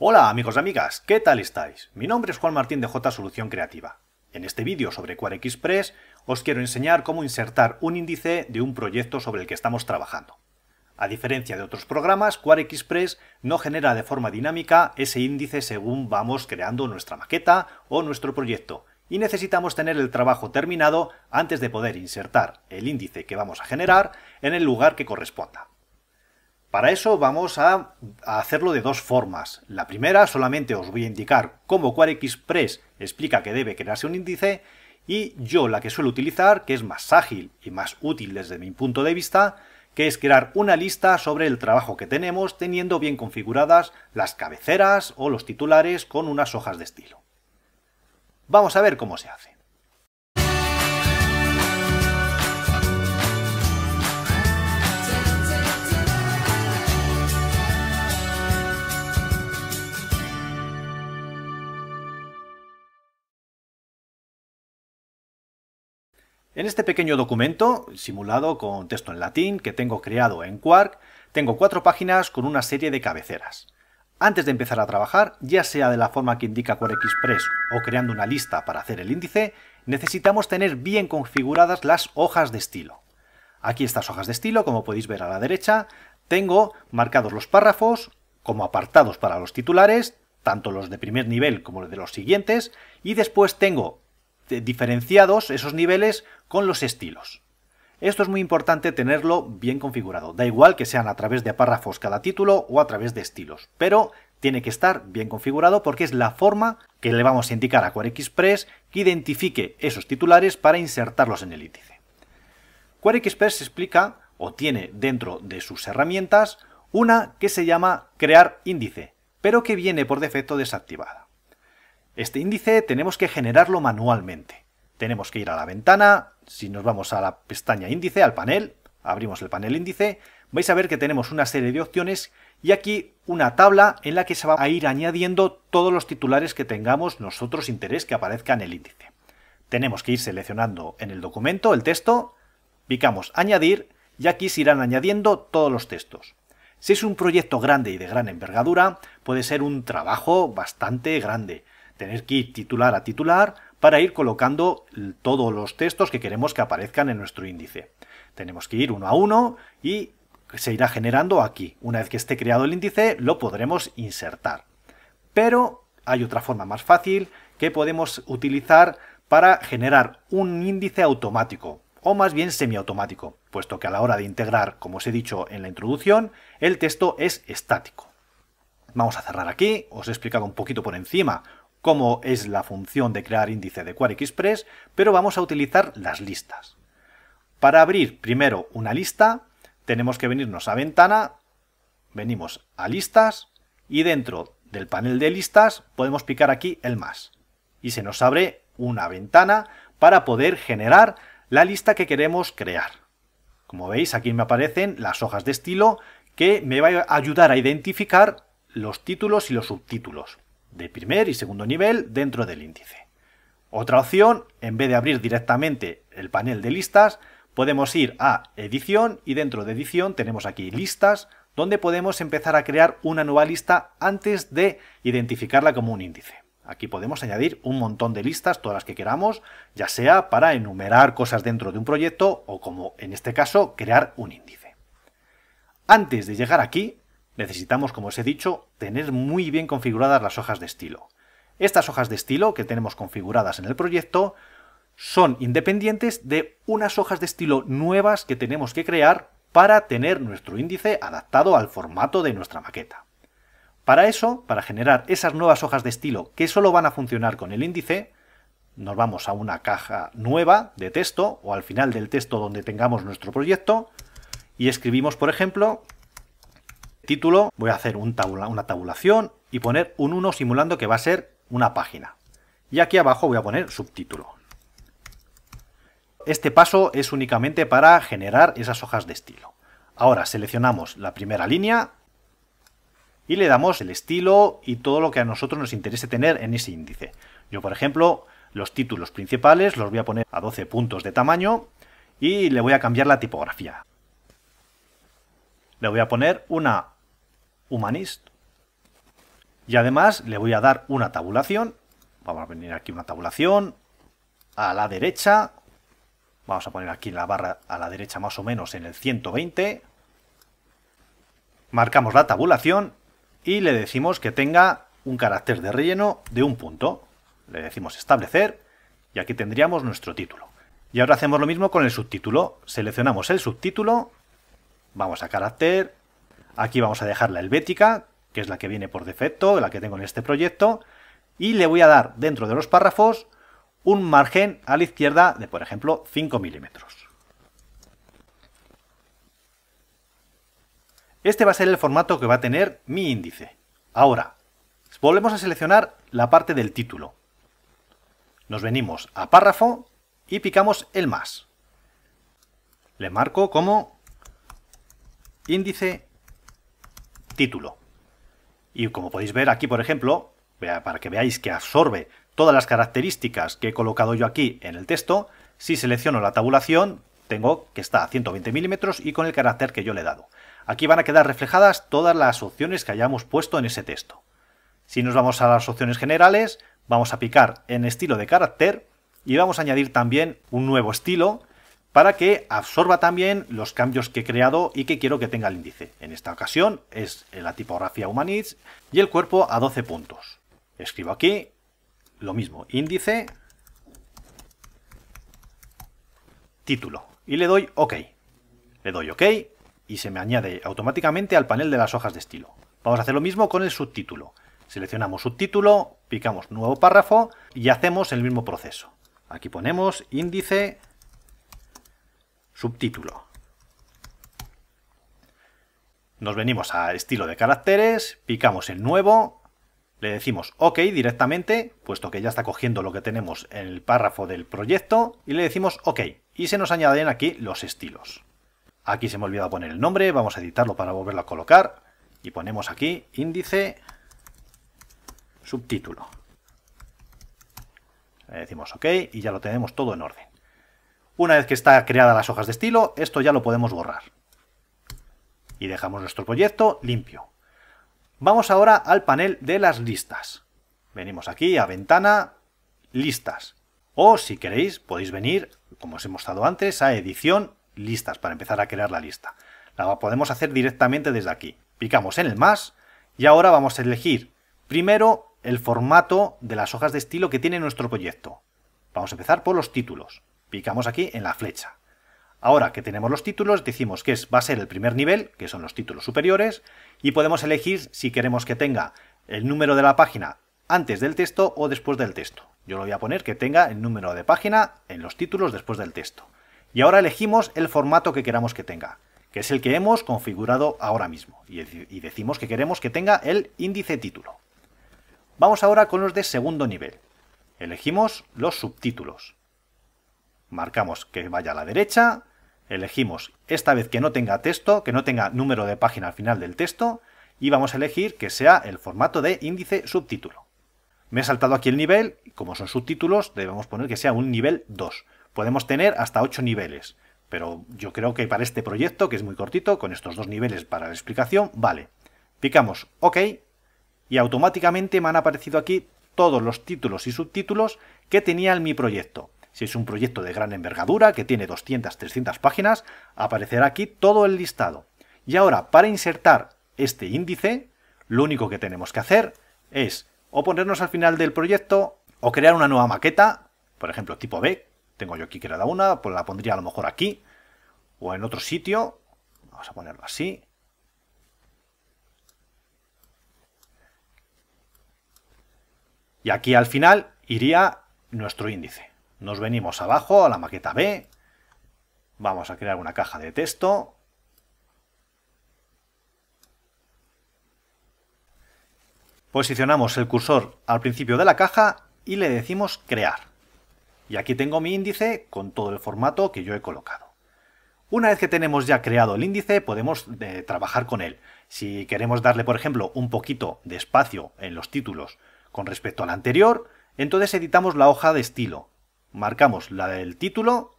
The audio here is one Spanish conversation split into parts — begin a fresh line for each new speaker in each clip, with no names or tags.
Hola amigos y amigas, ¿qué tal estáis? Mi nombre es Juan Martín de J Solución Creativa. En este vídeo sobre Quark os quiero enseñar cómo insertar un índice de un proyecto sobre el que estamos trabajando. A diferencia de otros programas, Quark no genera de forma dinámica ese índice según vamos creando nuestra maqueta o nuestro proyecto, y necesitamos tener el trabajo terminado antes de poder insertar el índice que vamos a generar en el lugar que corresponda. Para eso vamos a, hacerlo de dos formas. La primera solamente os voy a indicar cómo QuarkXPress explica que debe crearse un índice y yo la que suelo utilizar, que es más ágil y más útil desde mi punto de vista, que es crear una lista sobre el trabajo que tenemos teniendo bien configuradas las cabeceras o los titulares con unas hojas de estilo. Vamos a ver cómo se hace. En este pequeño documento, simulado con texto en latín que tengo creado en Quark, tengo cuatro páginas con una serie de cabeceras. Antes de empezar a trabajar, ya sea de la forma que indica Quark o creando una lista para hacer el índice, necesitamos tener bien configuradas las hojas de estilo. Aquí estas hojas de estilo, como podéis ver a la derecha, tengo marcados los párrafos como apartados para los titulares, tanto los de primer nivel como los de los siguientes, y después tengo eh, diferenciados esos niveles con los estilos. Esto es muy importante tenerlo bien configurado, da igual que sean a través de párrafos cada título o a través de estilos, pero tiene que estar bien configurado porque es la forma que le vamos a indicar a Express que identifique esos titulares para insertarlos en el índice. Express explica o tiene dentro de sus herramientas una que se llama crear índice, pero que viene por defecto desactivada. Este índice tenemos que generarlo manualmente. Tenemos que ir a la ventana, si nos vamos a la pestaña índice, al panel, abrimos el panel índice, vais a ver que tenemos una serie de opciones y aquí una tabla en la que se va a ir añadiendo todos los titulares que tengamos nosotros interés que aparezca en el índice. Tenemos que ir seleccionando en el documento el texto, picamos añadir y aquí se irán añadiendo todos los textos. Si es un proyecto grande y de gran envergadura, puede ser un trabajo bastante grande tener que ir titular a titular para ir colocando todos los textos que queremos que aparezcan en nuestro índice. Tenemos que ir uno a uno y se irá generando aquí. Una vez que esté creado el índice, lo podremos insertar. Pero hay otra forma más fácil que podemos utilizar para generar un índice automático o más bien semiautomático, puesto que a la hora de integrar, como os he dicho en la introducción, el texto es estático. Vamos a cerrar aquí, os he explicado un poquito por encima cómo es la función de crear índice de Quark Express, pero vamos a utilizar las listas. Para abrir primero una lista, tenemos que venirnos a ventana, venimos a listas y dentro del panel de listas podemos picar aquí el más. Y se nos abre una ventana para poder generar la lista que queremos crear. Como veis, aquí me aparecen las hojas de estilo que me va a ayudar a identificar los títulos y los subtítulos de primer y segundo nivel dentro del índice. Otra opción, en vez de abrir directamente el panel de listas, podemos ir a edición y dentro de edición tenemos aquí listas donde podemos empezar a crear una nueva lista antes de identificarla como un índice. Aquí podemos añadir un montón de listas, todas las que queramos, ya sea para enumerar cosas dentro de un proyecto o como en este caso crear un índice. Antes de llegar aquí, Necesitamos, como os he dicho, tener muy bien configuradas las hojas de estilo. Estas hojas de estilo que tenemos configuradas en el proyecto son independientes de unas hojas de estilo nuevas que tenemos que crear para tener nuestro índice adaptado al formato de nuestra maqueta. Para eso, para generar esas nuevas hojas de estilo que solo van a funcionar con el índice, nos vamos a una caja nueva de texto o al final del texto donde tengamos nuestro proyecto y escribimos, por ejemplo, título, voy a hacer un una tabulación y poner un 1 simulando que va a ser una página. Y aquí abajo voy a poner subtítulo. Este paso es únicamente para generar esas hojas de estilo. Ahora seleccionamos la primera línea y le damos el estilo y todo lo que a nosotros nos interese tener en ese índice. Yo, por ejemplo, los títulos principales los voy a poner a 12 puntos de tamaño y le voy a cambiar la tipografía. Le voy a poner una humanist. Y además le voy a dar una tabulación. Vamos a venir aquí una tabulación. A la derecha. Vamos a poner aquí la barra a la derecha más o menos en el 120. Marcamos la tabulación y le decimos que tenga un carácter de relleno de un punto. Le decimos establecer y aquí tendríamos nuestro título. Y ahora hacemos lo mismo con el subtítulo. Seleccionamos el subtítulo, vamos a carácter, Aquí vamos a dejar la helvética, que es la que viene por defecto, la que tengo en este proyecto, y le voy a dar dentro de los párrafos un margen a la izquierda de, por ejemplo, 5 milímetros. Este va a ser el formato que va a tener mi índice. Ahora, volvemos a seleccionar la parte del título. Nos venimos a párrafo y picamos el más. Le marco como índice título. Y como podéis ver aquí, por ejemplo, para que veáis que absorbe todas las características que he colocado yo aquí en el texto, si selecciono la tabulación, tengo que está a 120 milímetros y con el carácter que yo le he dado. Aquí van a quedar reflejadas todas las opciones que hayamos puesto en ese texto. Si nos vamos a las opciones generales, vamos a picar en estilo de carácter y vamos a añadir también un nuevo estilo para que absorba también los cambios que he creado y que quiero que tenga el índice. En esta ocasión es la tipografía Humaniz y el cuerpo a 12 puntos. Escribo aquí lo mismo, índice, título y le doy OK. Le doy OK y se me añade automáticamente al panel de las hojas de estilo. Vamos a hacer lo mismo con el subtítulo. Seleccionamos subtítulo, picamos nuevo párrafo y hacemos el mismo proceso. Aquí ponemos índice, Subtítulo. Nos venimos a estilo de caracteres, picamos el nuevo, le decimos OK directamente, puesto que ya está cogiendo lo que tenemos en el párrafo del proyecto, y le decimos OK. Y se nos añaden aquí los estilos. Aquí se me ha olvidado poner el nombre, vamos a editarlo para volverlo a colocar, y ponemos aquí índice subtítulo. Le decimos OK y ya lo tenemos todo en orden. Una vez que está creada las hojas de estilo, esto ya lo podemos borrar. Y dejamos nuestro proyecto limpio. Vamos ahora al panel de las listas. Venimos aquí a Ventana, Listas. O si queréis, podéis venir, como os he mostrado antes, a Edición, Listas, para empezar a crear la lista. La podemos hacer directamente desde aquí. Picamos en el más y ahora vamos a elegir primero el formato de las hojas de estilo que tiene nuestro proyecto. Vamos a empezar por los títulos. Picamos aquí en la flecha. Ahora que tenemos los títulos, decimos que es, va a ser el primer nivel, que son los títulos superiores, y podemos elegir si queremos que tenga el número de la página antes del texto o después del texto. Yo lo voy a poner que tenga el número de página en los títulos después del texto. Y ahora elegimos el formato que queramos que tenga, que es el que hemos configurado ahora mismo, y decimos que queremos que tenga el índice título. Vamos ahora con los de segundo nivel. Elegimos los subtítulos marcamos que vaya a la derecha, elegimos esta vez que no tenga texto, que no tenga número de página al final del texto, y vamos a elegir que sea el formato de índice subtítulo. Me he saltado aquí el nivel, como son subtítulos, debemos poner que sea un nivel 2. Podemos tener hasta 8 niveles, pero yo creo que para este proyecto, que es muy cortito, con estos dos niveles para la explicación, vale. Picamos OK y automáticamente me han aparecido aquí todos los títulos y subtítulos que tenía en mi proyecto. Si es un proyecto de gran envergadura, que tiene 200, 300 páginas, aparecerá aquí todo el listado. Y ahora, para insertar este índice, lo único que tenemos que hacer es o ponernos al final del proyecto o crear una nueva maqueta, por ejemplo, tipo B, tengo yo aquí creada una, pues la pondría a lo mejor aquí o en otro sitio, vamos a ponerlo así. Y aquí al final iría nuestro índice. Nos venimos abajo a la maqueta B. Vamos a crear una caja de texto. Posicionamos el cursor al principio de la caja y le decimos crear. Y aquí tengo mi índice con todo el formato que yo he colocado. Una vez que tenemos ya creado el índice, podemos eh, trabajar con él. Si queremos darle, por ejemplo, un poquito de espacio en los títulos con respecto al anterior, entonces editamos la hoja de estilo marcamos la del título,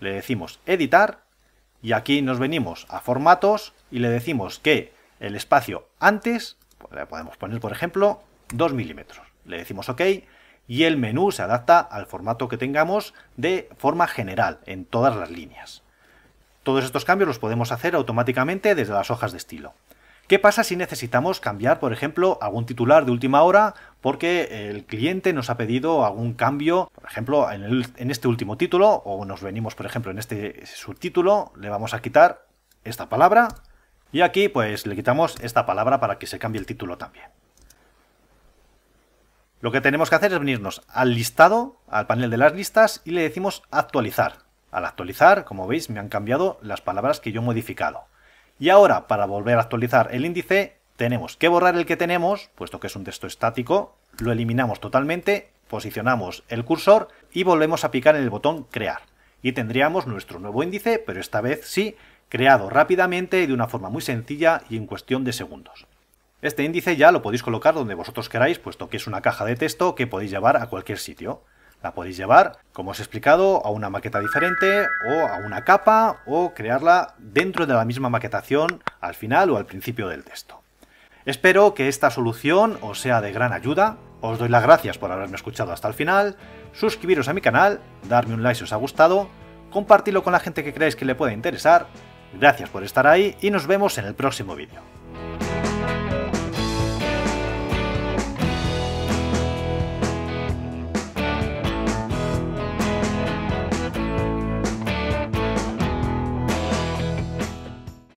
le decimos editar y aquí nos venimos a formatos y le decimos que el espacio antes, le podemos poner por ejemplo 2 milímetros. Le decimos ok y el menú se adapta al formato que tengamos de forma general en todas las líneas. Todos estos cambios los podemos hacer automáticamente desde las hojas de estilo. ¿Qué pasa si necesitamos cambiar, por ejemplo, algún titular de última hora porque el cliente nos ha pedido algún cambio, por ejemplo, en, este último título, o nos venimos, por ejemplo, en este subtítulo, le vamos a quitar esta palabra y aquí pues le quitamos esta palabra para que se cambie el título también. Lo que tenemos que hacer es venirnos al listado, al panel de las listas y le decimos actualizar. Al actualizar, como veis, me han cambiado las palabras que yo he modificado. Y ahora, para volver a actualizar el índice, tenemos que borrar el que tenemos, puesto que es un texto estático, lo eliminamos totalmente, posicionamos el cursor y volvemos a picar en el botón Crear. Y tendríamos nuestro nuevo índice, pero esta vez sí, creado rápidamente y de una forma muy sencilla y en cuestión de segundos. Este índice ya lo podéis colocar donde vosotros queráis, puesto que es una caja de texto que podéis llevar a cualquier sitio. La podéis llevar, como os he explicado, a una maqueta diferente o a una capa o crearla dentro de la misma maquetación al final o al principio del texto. Espero que esta solución os sea de gran ayuda. Os doy las gracias por haberme escuchado hasta el final. Suscribiros a mi canal, darme un like si os ha gustado, compartirlo con la gente que creáis que le pueda interesar. Gracias por estar ahí y nos vemos en el próximo vídeo.